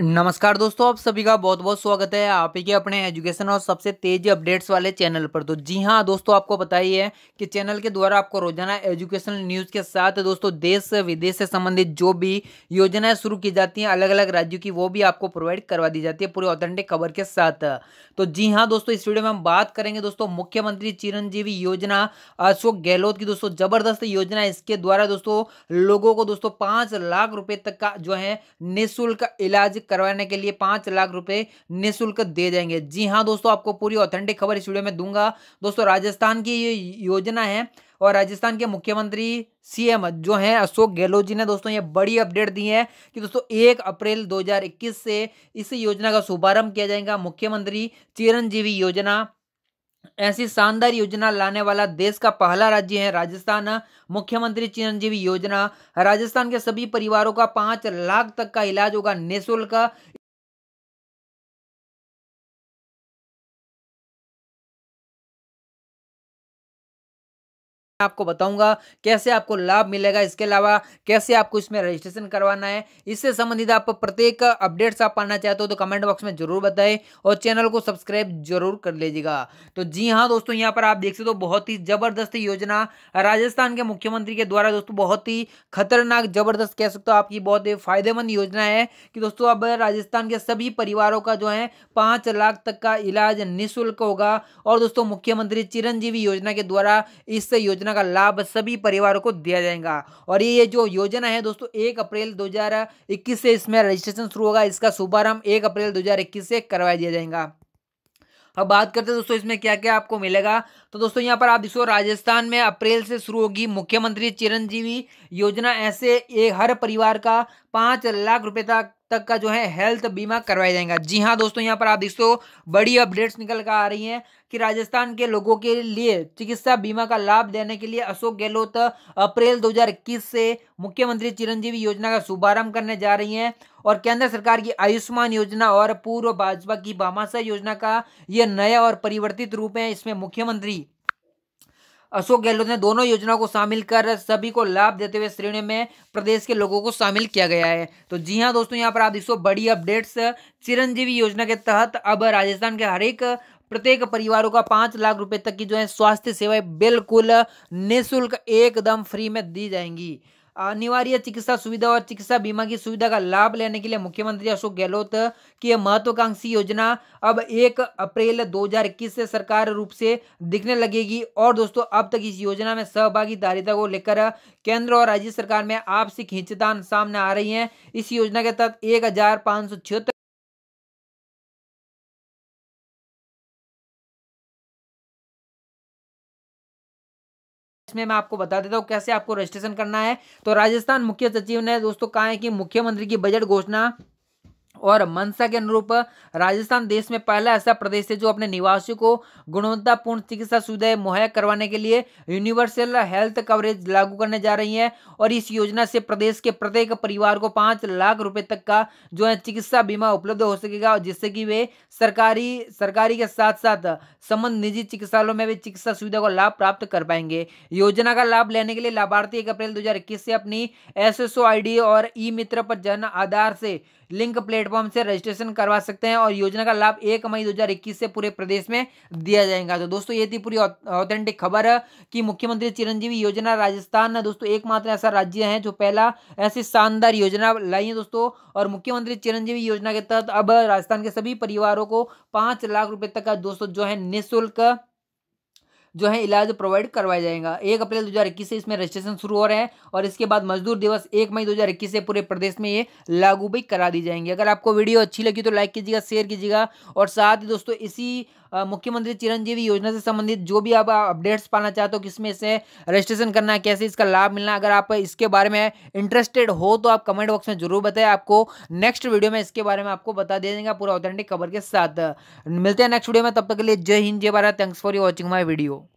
नमस्कार दोस्तों आप सभी का बहुत बहुत स्वागत है आप ही के अपने एजुकेशन और सबसे तेज अपडेट्स वाले चैनल पर तो जी हाँ दोस्तों आपको पता ही है कि चैनल के द्वारा आपको रोजाना एजुकेशनल न्यूज़ के साथ दोस्तों देश विदेश से संबंधित जो भी योजनाएं शुरू की जाती हैं अलग अलग राज्यों की वो भी आपको प्रोवाइड करवा दी जाती है पूरे ऑथेंटिक खबर के साथ तो जी हाँ दोस्तों इस वीडियो में हम बात करेंगे दोस्तों मुख्यमंत्री चिरंजीवी योजना अशोक गहलोत की दोस्तों जबरदस्त योजना इसके द्वारा दोस्तों लोगों को दोस्तों पांच लाख रुपए तक का जो है निःशुल्क इलाज करवाने के लिए पांच लाख रुपए निःशुल्क दे जाएंगे जी हाँ दोस्तों आपको पूरी ऑथेंटिक खबर इस वीडियो में दूंगा दोस्तों राजस्थान की ये योजना है और राजस्थान के मुख्यमंत्री सीएम जो हैं अशोक गहलोत जी ने दोस्तों ये बड़ी अपडेट दी है कि दोस्तों एक अप्रैल 2021 से इस योजना का शुभारंभ किया जाएगा मुख्यमंत्री चिरंजीवी योजना ऐसी शानदार योजना लाने वाला देश का पहला राज्य है राजस्थान मुख्यमंत्री चिरंजीवी योजना राजस्थान के सभी परिवारों का पांच लाख तक का इलाज होगा निःशुल्क आपको बताऊंगा कैसे आपको लाभ मिलेगा इसके अलावा कैसे आपको इसमें रजिस्ट्रेशन करवाना है इससे संबंधित आप प्रत्येक अपडेट्स आप पाना चाहते हो तो कमेंट बॉक्स में जरूर बताएं और चैनल को सब्सक्राइब जरूर कर लीजिएगा तो जी हाँ दोस्तों यहाँ पर आप देख सकते हो बहुत ही जबरदस्त योजना राजस्थान के मुख्यमंत्री के द्वारा दोस्तों बहुत ही खतरनाक जबरदस्त कह सकते हो आपकी बहुत ही फायदेमंद योजना है कि दोस्तों अब राजस्थान के सभी परिवारों का जो है पांच लाख तक का इलाज निःशुल्क होगा और दोस्तों मुख्यमंत्री चिरंजीवी योजना के द्वारा इस योजना योजना का लाभ सभी परिवारों को दिया जाएगा और ये जो योजना है दोस्तों एक अप्रैल 2021 से इसमें रजिस्ट्रेशन शुरू होगा इसका शुभारंभ एक अप्रैल 2021 से करवाया दिया जाएगा अब बात करते हैं दोस्तों इसमें क्या क्या आपको मिलेगा तो दोस्तों यहाँ पर आप देखो राजस्थान में अप्रैल से शुरू होगी मुख्यमंत्री चिरंजीवी योजना ऐसे एक हर परिवार का पाँच लाख रुपए तक तक का जो है हेल्थ बीमा करवाया जाएगा जी हाँ दोस्तों यहाँ पर आप देख सकते हो बड़ी अपडेट्स निकल कर आ रही हैं कि राजस्थान के लोगों के लिए चिकित्सा बीमा का लाभ देने के लिए अशोक गहलोत अप्रैल 2021 से मुख्यमंत्री चिरंजीवी योजना का शुभारंभ करने जा रही हैं और केंद्र सरकार की आयुष्मान योजना और पूर्व भाजपा की भामाशाह योजना का यह नया और परिवर्तित रूप है इसमें मुख्यमंत्री अशोक गहलोत ने दोनों योजनाओं को शामिल कर सभी को लाभ देते हुए श्रेणी में प्रदेश के लोगों को शामिल किया गया है तो जी हाँ दोस्तों यहाँ पर आप देखो बड़ी अपडेट्स चिरंजीवी योजना के तहत अब राजस्थान के हर एक प्रत्येक परिवारों का पांच लाख रुपए तक की जो है स्वास्थ्य सेवाएं बिल्कुल निःशुल्क एकदम फ्री में दी जाएंगी अनिवार्य चिकित्सा सुविधा और चिकित्सा बीमा की सुविधा का लाभ लेने के लिए मुख्यमंत्री अशोक गहलोत की यह महत्वाकांक्षी योजना अब एक अप्रैल 2021 से सरकार रूप से दिखने लगेगी और दोस्तों अब तक इस योजना में सहभागी को लेकर केंद्र और राज्य सरकार में आपसी खींचतान सामने आ रही है इस योजना के तहत एक में मैं आपको बता देता हूँ कैसे आपको रजिस्ट्रेशन करना है तो राजस्थान मुख्य सचिव ने दोस्तों कहा है कि मुख्यमंत्री की बजट घोषणा और मनसा के अनुरूप राजस्थान देश में पहला ऐसा प्रदेश है जो अपने निवासियों को गुणवत्तापूर्ण चिकित्सा सुविधाएं मुहैया करवाने के लिए यूनिवर्सल हेल्थ कवरेज लागू करने जा रही है और इस योजना से प्रदेश के प्रत्येक परिवार को पाँच लाख रुपए तक का जो है चिकित्सा बीमा उपलब्ध हो सकेगा जिससे कि वे सरकारी सरकारी के साथ साथ संबंध निजी चिकित्सालयों में भी चिकित्सा सुविधा का लाभ प्राप्त कर पाएंगे योजना का लाभ लेने के लिए लाभार्थी एक अप्रैल दो से अपनी एस एस और ई मित्र पर जन आधार से लिंक प्लेटफॉर्म से रजिस्ट्रेशन करवा सकते हैं और योजना का लाभ एक मई दो से पूरे प्रदेश में दिया जाएगा तो दोस्तों ये थी पूरी ऑथेंटिक खबर कि मुख्यमंत्री चिरंजीवी योजना राजस्थान दोस्तों एकमात्र ऐसा राज्य है जो पहला ऐसी शानदार योजना लाई है दोस्तों और मुख्यमंत्री चिरंजीवी योजना के तहत अब राजस्थान के सभी परिवारों को पांच लाख रुपए तक का दोस्तों जो है निःशुल्क जो है इलाज प्रोवाइड करवाया जाएगा एक अप्रैल दो से इसमें रजिस्ट्रेशन शुरू हो रहे हैं और इसके बाद मजदूर दिवस एक मई दो से पूरे प्रदेश में ये लागू भी करा दी जाएंगे अगर आपको वीडियो अच्छी लगी तो लाइक कीजिएगा शेयर कीजिएगा और साथ ही दोस्तों इसी मुख्यमंत्री चिरंजीवी योजना से संबंधित जो भी आप अपडेट्स पाना चाहते हो किसमें से रजिस्ट्रेशन करना है कैसे इसका लाभ मिलना अगर आप इसके बारे में इंटरेस्टेड हो तो आप कमेंट बॉक्स में जरूर बताएं आपको नेक्स्ट वीडियो में इसके बारे में आपको बता दे देंगे पूरा ऑथेंटिक खबर के साथ मिलते हैं नेक्स्ट वीडियो में तब तक के लिए जय हिंद जय Bharat thanks for watching my video